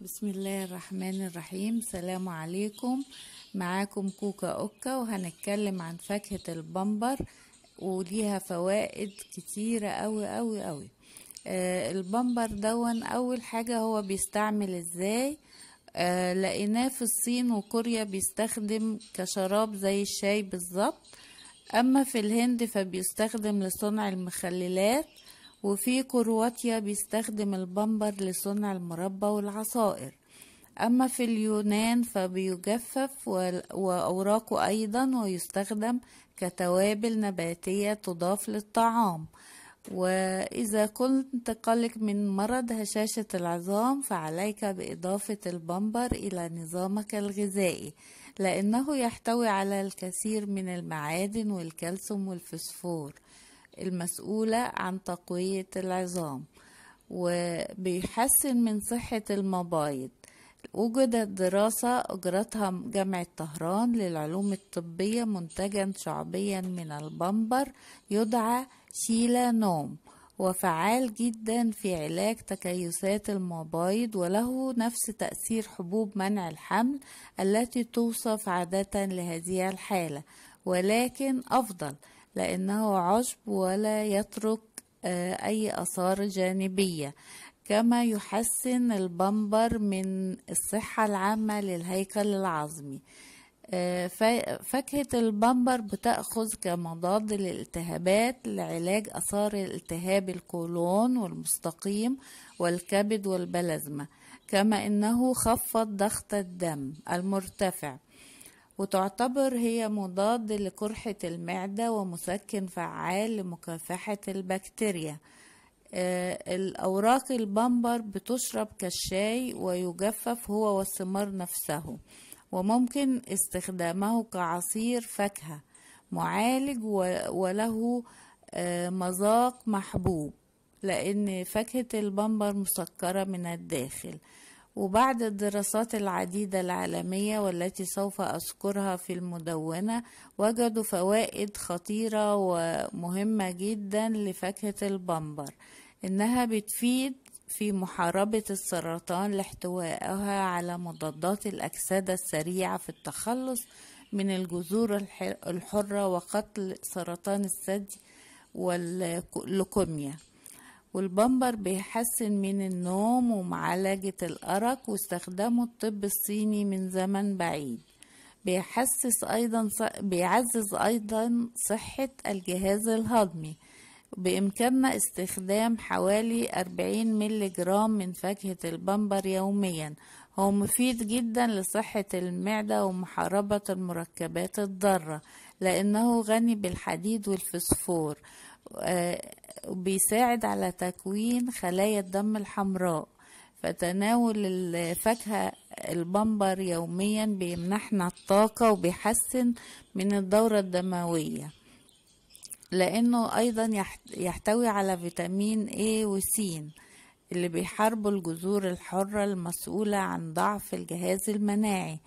بسم الله الرحمن الرحيم سلام عليكم معاكم كوكا اوكا وهنتكلم عن فاكهة البمبر وليها فوائد كتيرة اوي اوي اوي آه البمبر دون اول حاجة هو بيستعمل ازاي آه لقيناه في الصين وكوريا بيستخدم كشراب زي الشاي بالظبط اما في الهند فبيستخدم لصنع المخللات وفي كرواتيا بيستخدم البمبر لصنع المربى والعصائر أما في اليونان فبيجفف وأوراقه أيضا ويستخدم كتوابل نباتية تضاف للطعام وإذا كنت قلق من مرض هشاشة العظام فعليك بإضافة البمبر إلى نظامك الغذائي لأنه يحتوي على الكثير من المعادن والكالسيوم والفسفور المسؤولة عن تقوية العظام وبيحسن من صحة المبايض وجدت دراسة أجرتها جامعة طهران للعلوم الطبية منتجا شعبيا من البمبر يدعى شيلا نوم وفعال جدا في علاج تكيسات المبايض وله نفس تأثير حبوب منع الحمل التي توصف عادة لهذه الحالة ولكن أفضل لأنه عشب ولا يترك آه، أي آثار جانبية كما يحسن البمبر من الصحة العامة للهيكل العظمي آه، فاكهة البمبر بتأخذ كمضاد للالتهابات لعلاج أثار التهاب القولون والمستقيم والكبد والبلازما كما أنه خفض ضغط الدم المرتفع وتعتبر هي مضاد لقرحة المعدة ومسكن فعال لمكافحة البكتيريا آه، الأوراق البمبر بتشرب كالشاي ويجفف هو والثمار نفسه وممكن استخدامه كعصير فاكهة معالج وله آه، مذاق محبوب لأن فاكهة البمبر مسكرة من الداخل وبعد الدراسات العديدة العالمية والتي سوف أذكرها في المدونة وجدوا فوائد خطيرة ومهمة جدا لفاكهة البمبر إنها بتفيد في محاربة السرطان لاحتوائها على مضادات الأكسدة السريعة في التخلص من الجذور الحرة وقتل سرطان الثدي واللوكوميا والبمبر بيحسن من النوم ومعالجة الأرق واستخدمه الطب الصيني من زمن بعيد بيحسس أيضا بيعزز أيضا صحة الجهاز الهضمي بإمكاننا استخدام حوالي 40 ملي جرام من فاكهة البمبر يوميا هو مفيد جدا لصحة المعدة ومحاربة المركبات الضارة لأنه غني بالحديد والفسفور آه، وبيساعد على تكوين خلايا الدم الحمراء فتناول الفاكهة البمبر يوميا بيمنحنا الطاقة وبيحسن من الدورة الدموية لأنه أيضا يحتوي على فيتامين A وسين اللي بيحاربوا الجذور الحرة المسؤولة عن ضعف الجهاز المناعي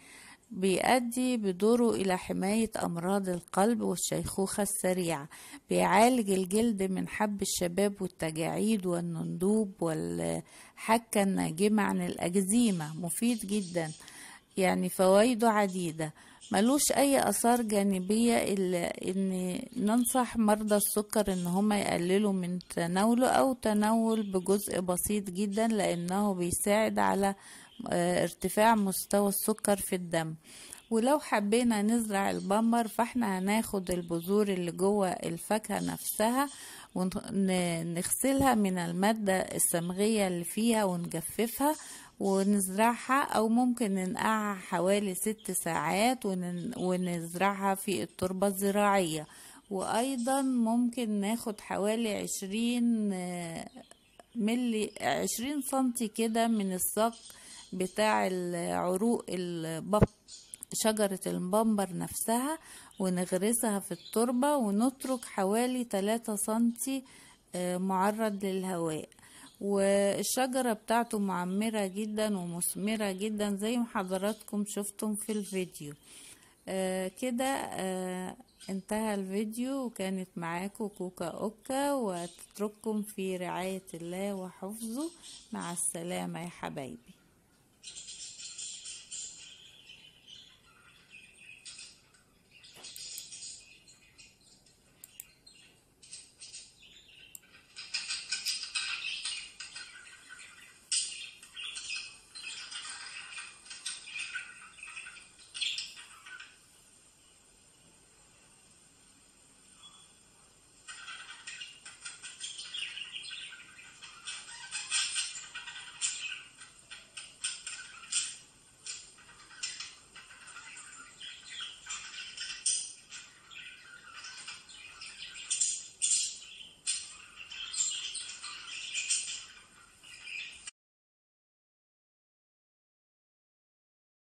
بيؤدي بدوره إلى حماية أمراض القلب والشيخوخة السريعة بيعالج الجلد من حب الشباب والتجاعيد والنندوب والحكة الناجمة عن الأكزيما مفيد جدا يعني فوائده عديدة ملوش اي اثار جانبية الا ان ننصح مرضى السكر ان هما يقللوا من تناوله او تناول بجزء بسيط جدا لانه بيساعد على آه، ارتفاع مستوى السكر في الدم ولو حبينا نزرع البمر فاحنا هناخد البذور اللي جوه الفاكهة نفسها ونغسلها من المادة الصمغية اللي فيها ونجففها ونزرعها او ممكن ننقعها حوالي ست ساعات ونزرعها في التربة الزراعية وايضا ممكن ناخد حوالي عشرين ملي عشرين سنتي كده من الساق بتاع عروق البط شجرة البمبر نفسها ونغرسها في التربة ونترك حوالي تلاتة سنتي آه، معرض للهواء والشجرة بتاعته معمرة جدا ومثمرة جدا زي ما حضراتكم شفتم في الفيديو آه كده آه انتهى الفيديو وكانت معاكم كوكا اوكا واترككم في رعاية الله وحفظه مع السلامة يا حبايبي